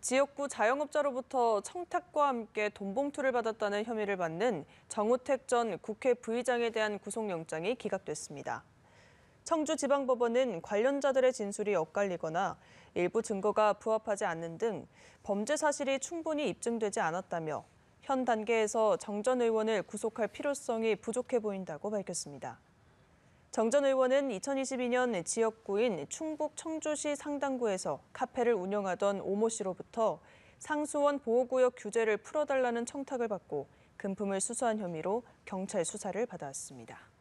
지역구 자영업자로부터 청탁과 함께 돈봉투를 받았다는 혐의를 받는 정우택 전 국회 부의장에 대한 구속영장이 기각됐습니다. 청주지방법원은 관련자들의 진술이 엇갈리거나 일부 증거가 부합하지 않는 등 범죄 사실이 충분히 입증되지 않았다며 현 단계에서 정전 의원을 구속할 필요성이 부족해 보인다고 밝혔습니다. 정전 의원은 2022년 지역구인 충북 청주시 상당구에서 카페를 운영하던 오모 씨로부터 상수원 보호구역 규제를 풀어달라는 청탁을 받고 금품을 수수한 혐의로 경찰 수사를 받아왔습니다.